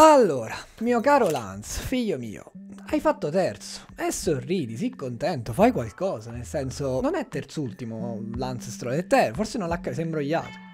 Allora, mio caro Lance, figlio mio, hai fatto terzo. E sorridi, sii contento, fai qualcosa, nel senso, non è terzultimo Lance Stroll, è te, forse non l'ha imbrogliato.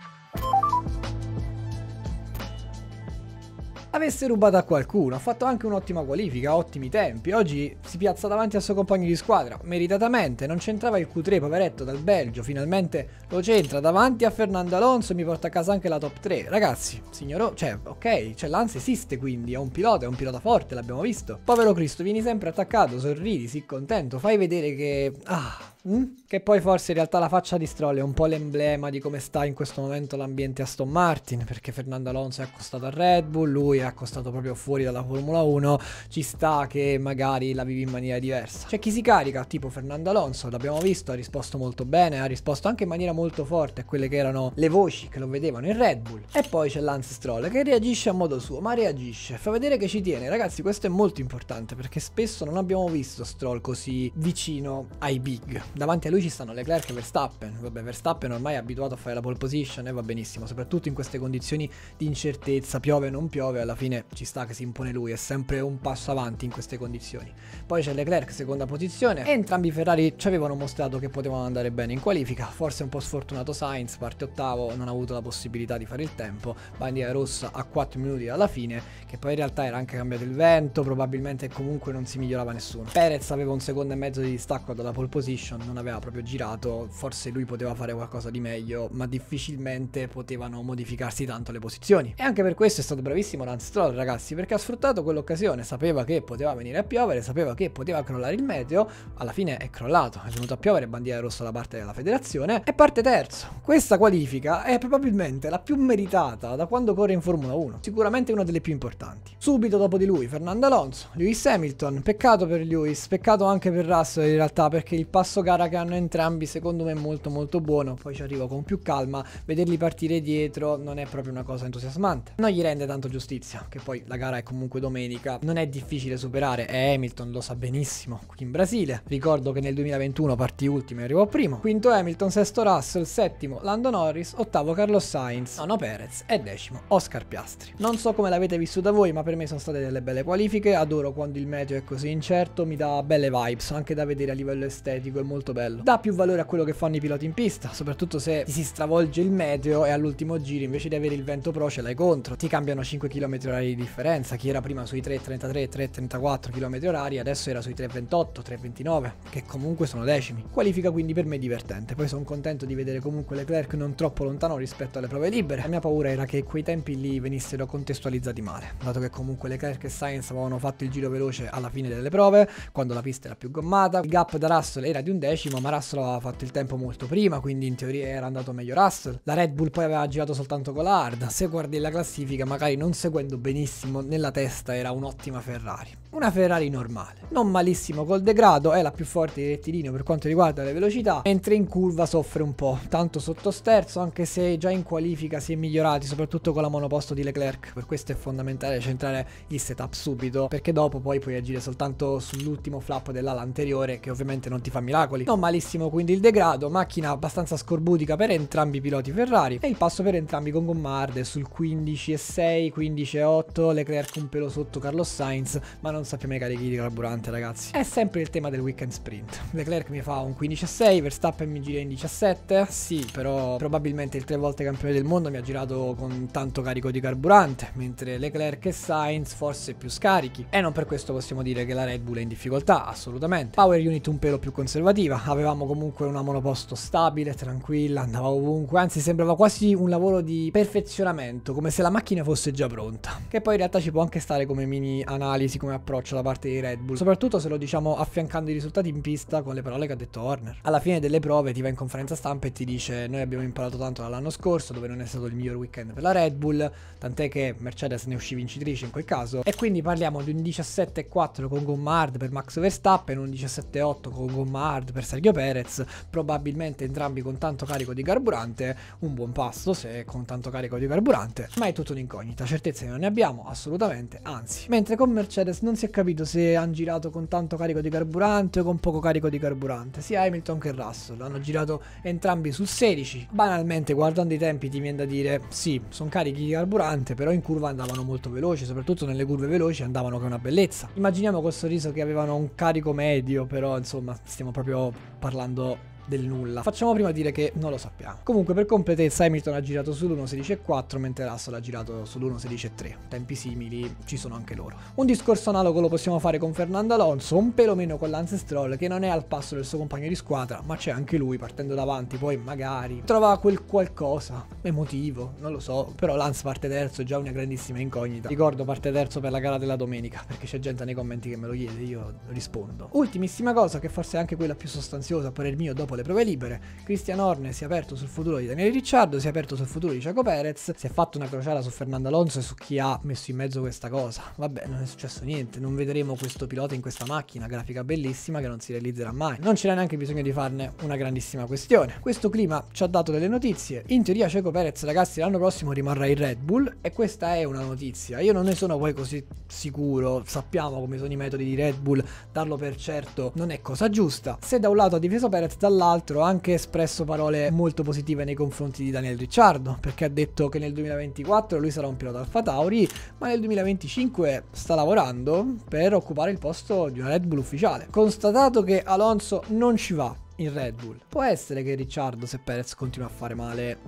avesse rubato a qualcuno. Ha fatto anche un'ottima qualifica, ottimi tempi. Oggi si piazza davanti al suo compagno di squadra, meritatamente. Non c'entrava il Q3, poveretto, dal Belgio. Finalmente lo c'entra davanti a Fernando Alonso e mi porta a casa anche la top 3. Ragazzi, signoro, cioè, ok, cioè Lance esiste quindi, è un pilota, è un pilota forte, l'abbiamo visto. Povero Cristo, vieni sempre attaccato, sorridi, sii contento, fai vedere che... Ah, Mm? Che poi forse in realtà la faccia di Stroll è un po' l'emblema di come sta in questo momento l'ambiente Aston Martin, perché Fernando Alonso è accostato a Red Bull, lui è accostato proprio fuori dalla Formula 1, ci sta che magari la vivi in maniera diversa. C'è chi si carica, tipo Fernando Alonso, l'abbiamo visto, ha risposto molto bene, ha risposto anche in maniera molto forte a quelle che erano le voci che lo vedevano in Red Bull. E poi c'è Lance Stroll che reagisce a modo suo, ma reagisce, fa vedere che ci tiene. Ragazzi, questo è molto importante perché spesso non abbiamo visto Stroll così vicino ai big davanti a lui ci stanno Leclerc e Verstappen. Vabbè, Verstappen ormai è abituato a fare la pole position e va benissimo, soprattutto in queste condizioni di incertezza, piove o non piove, alla fine ci sta che si impone lui, è sempre un passo avanti in queste condizioni. Poi c'è Leclerc, seconda posizione, e entrambi i Ferrari ci avevano mostrato che potevano andare bene in qualifica, forse un po' sfortunato Sainz, parte ottavo, non ha avuto la possibilità di fare il tempo, bandiera rossa a 4 minuti dalla fine, che poi in realtà era anche cambiato il vento, probabilmente comunque non si migliorava nessuno. Perez aveva un secondo e mezzo di distacco dalla pole position, non aveva proprio girato, forse lui poteva fare qualcosa di meglio, ma difficilmente potevano modificarsi tanto le posizioni. E anche per questo è stato bravissimo Lance Stroll, ragazzi, perché ha sfruttato quell'occasione, sapeva che poteva venire a piovere, sapeva che poteva crollare il meteo, alla fine è crollato, è venuto a piovere bandiera rossa da parte della federazione e parte terzo. Questa qualifica è probabilmente la più meritata da quando corre in Formula 1, sicuramente una delle più importanti. Subito dopo di lui Fernando Alonso, Lewis Hamilton, peccato per Lewis, peccato anche per Russell in realtà perché il passo gara che hanno entrambi secondo me molto molto buono poi ci arrivo con più calma vederli partire dietro non è proprio una cosa entusiasmante non gli rende tanto giustizia che poi la gara è comunque domenica non è difficile superare e eh, Hamilton lo sa benissimo qui in Brasile ricordo che nel 2021 partì ultimo e arrivò primo quinto Hamilton sesto Russell settimo Lando Norris ottavo Carlos Sainz nono Perez e decimo Oscar Piastri non so come l'avete vissuta voi ma per me sono state delle belle qualifiche adoro quando il meteo è così incerto mi dà belle vibes anche da vedere a livello estetico è molto molto bello. Dà più valore a quello che fanno i piloti in pista, soprattutto se ti si stravolge il meteo e all'ultimo giro invece di avere il vento pro ce l'hai contro. Ti cambiano 5 km h di differenza, chi era prima sui 3,33, 3,34 km h adesso era sui 3,28, 3,29, che comunque sono decimi. Qualifica quindi per me divertente, poi sono contento di vedere comunque Leclerc non troppo lontano rispetto alle prove libere. La mia paura era che quei tempi lì venissero contestualizzati male, dato che comunque Leclerc e Sainz avevano fatto il giro veloce alla fine delle prove, quando la pista era più gommata, il gap da Russell era di un decimo, decimo, ma Russell aveva fatto il tempo molto prima, quindi in teoria era andato meglio Russell. La Red Bull poi aveva girato soltanto con Golard. Se guardi la classifica, magari non seguendo benissimo nella testa, era un'ottima Ferrari. Una Ferrari normale, non malissimo col degrado, è la più forte di rettilineo per quanto riguarda le velocità, mentre in curva soffre un po', tanto sotto sterzo, anche se già in qualifica si è migliorati, soprattutto con la monoposto di Leclerc. Per questo è fondamentale centrare il setup subito, perché dopo poi puoi agire soltanto sull'ultimo flap dell'ala anteriore, che ovviamente non ti fa miracoli ostacoli. Non malissimo quindi il degrado, macchina abbastanza scorbutica per entrambi i piloti Ferrari e il passo per entrambi con gommarde sul 15,6, 15,8, Leclerc un pelo sotto Carlos Sainz, ma non sappiamo i carichi di carburante ragazzi. È sempre il tema del weekend sprint. Leclerc mi fa un 15,6, Verstappen mi gira in 17, sì però probabilmente il tre volte campione del mondo mi ha girato con tanto carico di carburante, mentre Leclerc e Sainz forse più scarichi. E non per questo possiamo dire che la Red Bull è in difficoltà, assolutamente. Power Unit un pelo più conservativo lavorativa, avevamo comunque una monoposto stabile, tranquilla, andava ovunque, anzi sembrava quasi un lavoro di perfezionamento, come se la macchina fosse già pronta. Che poi in realtà ci può anche stare come mini analisi, come approccio da parte di Red Bull, soprattutto se lo diciamo affiancando i risultati in pista con le parole che ha detto Horner. Alla fine delle prove ti va in conferenza stampa e ti dice noi abbiamo imparato tanto dall'anno scorso, dove non è stato il miglior weekend per la Red Bull, tant'è che Mercedes ne uscì vincitrice in quel caso, e quindi parliamo di un 17.4 con gomma hard per Max Verstappen, un 17 con gomma hard per Sergio Perez, probabilmente entrambi con tanto carico di carburante, un buon passo se con tanto carico di carburante, ma è tutto un'incognita, certezze non ne abbiamo assolutamente, anzi. Mentre con Mercedes non si è capito se hanno girato con tanto carico di carburante o con poco carico di carburante, sia Hamilton che Russell, hanno girato entrambi su 16. Banalmente guardando i tempi ti viene da dire sì, sono carichi di carburante, però in curva andavano molto veloci, soprattutto nelle curve veloci andavano che una bellezza. Immaginiamo col sorriso che avevano un carico medio, però insomma stiamo proprio parlando del nulla. Facciamo prima dire che non lo sappiamo. Comunque per completezza Hamilton ha girato sull'1.16.4 mentre Russell ha girato sull'1.16.3. Tempi simili ci sono anche loro. Un discorso analogo lo possiamo fare con Fernando Alonso, un pelo con Lance Stroll che non è al passo del suo compagno di squadra, ma c'è anche lui partendo davanti, poi magari trova quel qualcosa emotivo, non lo so, però Lance parte terzo è già una grandissima incognita. Ricordo parte terzo per la gara della domenica, perché c'è gente nei commenti che me lo chiede, io rispondo. Ultimissima cosa che forse è anche quella più sostanziosa per il mio dopo dopo le prove libere, Christian Horne si è aperto sul futuro di Daniele Ricciardo, si è aperto sul futuro di Ciaco Perez, si è fatto una crociata su Fernando Alonso e su chi ha messo in mezzo questa cosa. Vabbè, non è successo niente, non vedremo questo pilota in questa macchina, grafica bellissima che non si realizzerà mai. Non c'era neanche bisogno di farne una grandissima questione. Questo clima ci ha dato delle notizie. In teoria Ciaco Perez, ragazzi, l'anno prossimo rimarrà in Red Bull e questa è una notizia. Io non ne sono poi così sicuro, sappiamo come sono i metodi di Red Bull, darlo per certo non è cosa giusta. Se da un lato ha difeso Perez, dall'altro l'altro ha anche espresso parole molto positive nei confronti di Daniel Ricciardo, perché ha detto che nel 2024 lui sarà un pilota Alfa Tauri, ma nel 2025 sta lavorando per occupare il posto di una Red Bull ufficiale. Constatato che Alonso non ci va in Red Bull, può essere che Ricciardo, se Perez continua a fare male,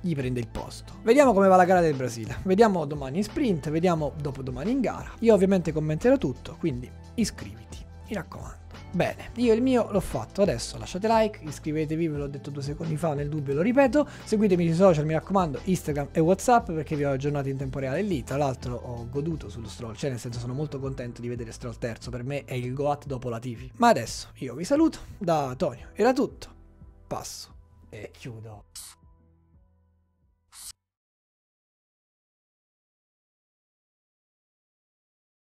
gli prende il posto. Vediamo come va la gara del Brasile. Vediamo domani in sprint, vediamo dopodomani in gara. Io ovviamente commenterò tutto, quindi iscriviti, mi raccomando. Bene, io il mio l'ho fatto, adesso lasciate like, iscrivetevi, ve l'ho detto due secondi fa, nel dubbio lo ripeto, seguitemi sui social, mi raccomando, Instagram e Whatsapp perché vi ho aggiornati in tempo reale lì, tra l'altro ho goduto sullo stroll, cioè nel senso sono molto contento di vedere stroll terzo, per me è il Goat dopo la Tifi. Ma adesso io vi saluto, da Tonio era tutto, passo e chiudo.